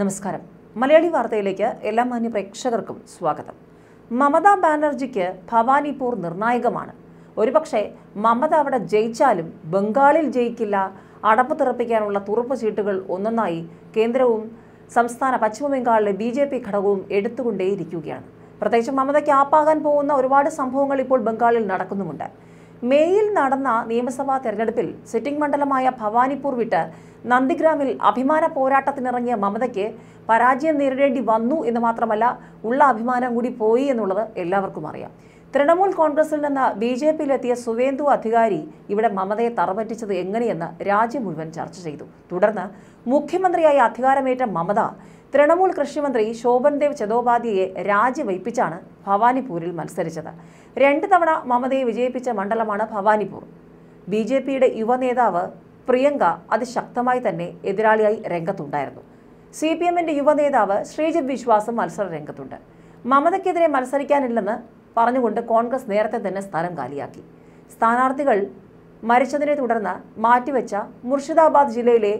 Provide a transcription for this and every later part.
നമസ്കാരം മലയാളി വാർത്തയിലേക്ക് എല്ലാ മാന്യ പ്രേക്ഷകർക്കും സ്വാഗതം മമതാ ബാനർജിക്ക് ഭവാനിപൂർ നിർണായകമാണ് ഒരുപക്ഷെ മമത അവിടെ ജയിച്ചാലും ബംഗാളിൽ ജയിക്കില്ല അടപ്പ് തിറപ്പിക്കാനുള്ള തുറപ്പ് ചീട്ടുകൾ ഒന്നൊന്നായി കേന്ദ്രവും സംസ്ഥാന പശ്ചിമ ബംഗാളിലെ ബി ജെ പി ഘടകവും എടുത്തുകൊണ്ടേയിരിക്കുകയാണ് പ്രത്യേകിച്ച് മമതയ്ക്ക് ആപ്പാകാൻ പോകുന്ന ഒരുപാട് സംഭവങ്ങൾ ഇപ്പോൾ ബംഗാളിൽ നടക്കുന്നുമുണ്ട് മേയിൽ നടന്ന നിയമസഭാ തെരഞ്ഞെടുപ്പിൽ സിറ്റിംഗ് മണ്ഡലമായ ഭവാനിപ്പൂർ വിട്ട് നന്ദിഗ്രാമിൽ അഭിമാന പോരാട്ടത്തിനിറങ്ങിയ മമതയ്ക്ക് പരാജയം നേരിടേണ്ടി വന്നു എന്ന് മാത്രമല്ല ഉള്ള അഭിമാനം കൂടി പോയി എന്നുള്ളത് എല്ലാവർക്കും അറിയാം തൃണമൂൽ കോൺഗ്രസിൽ നിന്ന് ബി ജെ പിയിലെത്തിയ സുവേന്ദു അധികാരി ഇവിടെ മമതയെ തറപറ്റിച്ചത് എങ്ങനെയെന്ന് രാജ്യം മുഴുവൻ ചർച്ച ചെയ്തു തുടർന്ന് മുഖ്യമന്ത്രിയായി അധികാരമേറ്റ മമത തൃണമൂൽ കൃഷിമന്ത്രി ശോഭൻദേവ് ചതോപാധ്യയെ രാജിവയ്പ്പിച്ചാണ് ഭവാനിപ്പൂരിൽ മത്സരിച്ചത് രണ്ട് തവണ മമതയെ വിജയിപ്പിച്ച മണ്ഡലമാണ് ഭവാനിപ്പൂർ ബി ജെ പിയുടെ യുവനേതാവ് പ്രിയങ്ക അതിശക്തമായി തന്നെ എതിരാളിയായി രംഗത്തുണ്ടായിരുന്നു സി പി എമ്മിൻ്റെ യുവനേതാവ് ശ്രീജിത് വിശ്വാസും മത്സര രംഗത്തുണ്ട് മമതയ്ക്കെതിരെ മത്സരിക്കാനില്ലെന്ന് പറഞ്ഞുകൊണ്ട് കോൺഗ്രസ് നേരത്തെ തന്നെ സ്ഥലം കാലിയാക്കി സ്ഥാനാർത്ഥികൾ മരിച്ചതിനെ തുടർന്ന് മാറ്റിവെച്ച മുർഷിദാബാദ് ജില്ലയിലെ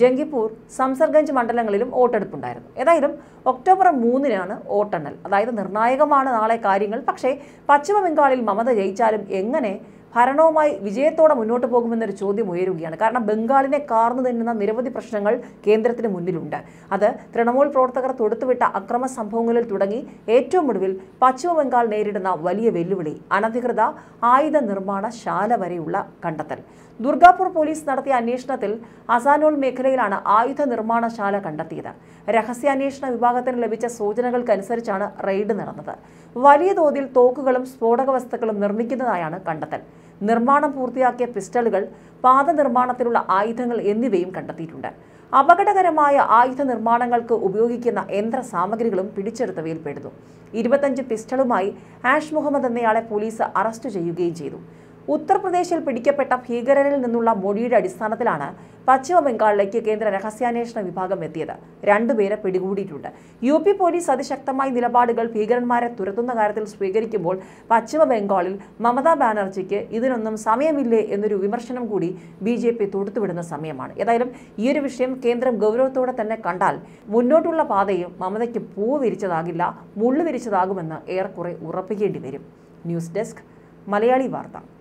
ജംഗിപൂർ സംസർഗഞ്ച് മണ്ഡലങ്ങളിലും വോട്ടെടുപ്പുണ്ടായിരുന്നു ഏതായാലും ഒക്ടോബർ മൂന്നിനാണ് വോട്ടെണ്ണൽ അതായത് നിർണായകമാണ് നാളെ കാര്യങ്ങൾ പക്ഷേ പശ്ചിമ ബംഗാളിൽ മമത ജയിച്ചാലും എങ്ങനെ ഭരണവുമായി വിജയത്തോടെ മുന്നോട്ട് പോകുമെന്നൊരു ചോദ്യം ഉയരുകയാണ് കാരണം ബംഗാളിനെ കാർന്നു തിന്നുന്ന നിരവധി പ്രശ്നങ്ങൾ കേന്ദ്രത്തിന് മുന്നിലുണ്ട് അത് തൃണമൂൽ പ്രവർത്തകർ തൊടുത്തുവിട്ട അക്രമ സംഭവങ്ങളിൽ തുടങ്ങി ഏറ്റവും ഒടുവിൽ പശ്ചിമബംഗാൾ ബംഗാൾ നേരിടുന്ന വലിയ വെല്ലുവിളി അനധികൃത ആയുധ നിർമ്മാണ ശാല വരെയുള്ള കണ്ടെത്തൽ ദുർഗാപൂർ പോലീസ് നടത്തിയ അന്വേഷണത്തിൽ അസാനോൾ മേഖലയിലാണ് ആയുധ നിർമ്മാണശാല കണ്ടെത്തിയത് രഹസ്യാന്വേഷണ വിഭാഗത്തിന് ലഭിച്ച സൂചനകൾക്കനുസരിച്ചാണ് റെയ്ഡ് നടന്നത് വലിയ തോതിൽ തോക്കുകളും സ്ഫോടക വസ്തുക്കളും നിർമ്മിക്കുന്നതായാണ് കണ്ടെത്തൽ നിർമ്മാണം പൂർത്തിയാക്കിയ പിസ്റ്റളുകൾ പാത നിർമ്മാണത്തിലുള്ള ആയുധങ്ങൾ എന്നിവയും കണ്ടെത്തിയിട്ടുണ്ട് അപകടകരമായ ആയുധ നിർമ്മാണങ്ങൾക്ക് ഉപയോഗിക്കുന്ന യന്ത്ര സാമഗ്രികളും പിടിച്ചെടുത്തവയിൽ പെടുന്നു ഇരുപത്തഞ്ച് പിസ്റ്റളുമായി ആഷ് മുഹമ്മദ് എന്നയാളെ പോലീസ് അറസ്റ്റ് ചെയ്യുകയും ചെയ്തു ഉത്തർപ്രദേശിൽ പിടിക്കപ്പെട്ട ഭീകരരിൽ നിന്നുള്ള മൊഴിയുടെ അടിസ്ഥാനത്തിലാണ് പശ്ചിമ ബംഗാളിലേക്ക് കേന്ദ്ര രഹസ്യാന്വേഷണ വിഭാഗം എത്തിയത് രണ്ടുപേരെ പിടികൂടിയിട്ടുണ്ട് യു പി പോലീസ് അതിശക്തമായ നിലപാടുകൾ ഭീകരന്മാരെ തുരത്തുന്ന കാര്യത്തിൽ സ്വീകരിക്കുമ്പോൾ പശ്ചിമ ബംഗാളിൽ മമതാ ബാനർജിക്ക് ഇതിനൊന്നും സമയമില്ലേ എന്നൊരു വിമർശനം കൂടി ബി ജെ പി തൊടുത്തുവിടുന്ന സമയമാണ് ഏതായാലും ഈ ഒരു വിഷയം കേന്ദ്രം ഗൗരവത്തോടെ തന്നെ കണ്ടാൽ മുന്നോട്ടുള്ള പാതയും മമതയ്ക്ക് പൂ വിരിച്ചതാകില്ല മുള്ളു വിരിച്ചതാകുമെന്ന് ഏറെക്കുറെ ഉറപ്പിക്കേണ്ടി വരും ന്യൂസ് ഡെസ്ക് മലയാളി വാർത്ത